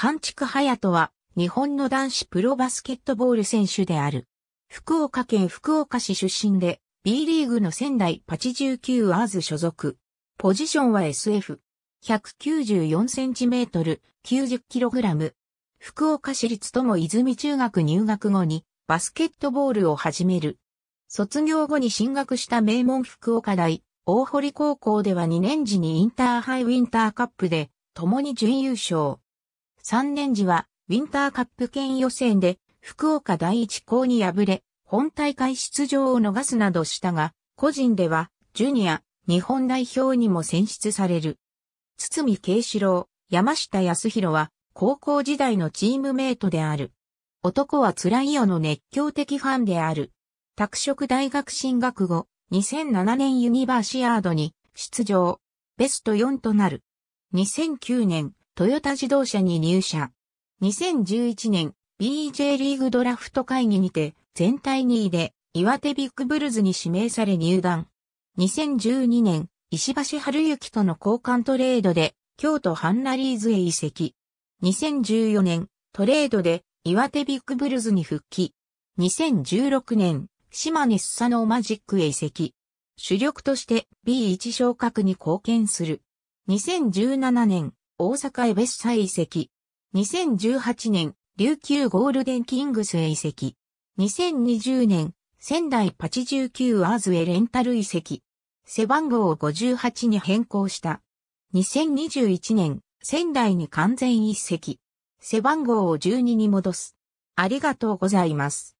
勘畜隼人は、日本の男子プロバスケットボール選手である。福岡県福岡市出身で、B リーグの仙台89アーズ所属。ポジションは SF。1 9 4トル、9 0ラム。福岡市立とも泉中学入学後に、バスケットボールを始める。卒業後に進学した名門福岡大、大堀高校では2年時にインターハイウィンターカップで、共に準優勝。3年時はウィンターカップ県予選で福岡第一校に敗れ、本大会出場を逃すなどしたが、個人ではジュニア日本代表にも選出される。堤圭志郎、山下康弘は高校時代のチームメイトである。男は辛いよの熱狂的ファンである。拓殖大学進学後、2007年ユニバーシアードに出場、ベスト4となる。2009年、トヨタ自動車に入社。2011年 BJ リーグドラフト会議にて全体2位で岩手ビッグブルズに指名され入団。2012年石橋春幸との交換トレードで京都ハンナリーズへ移籍。2014年トレードで岩手ビッグブルズに復帰。2016年島根スサノーマジックへ移籍。主力として B1 昇格に貢献する。2017年大阪へ別サへ移籍。2018年、琉球ゴールデンキングスへ移籍。2020年、仙台8 9アーズへレンタル移籍。背番号を58に変更した。2021年、仙台に完全遺跡。背番号を12に戻す。ありがとうございます。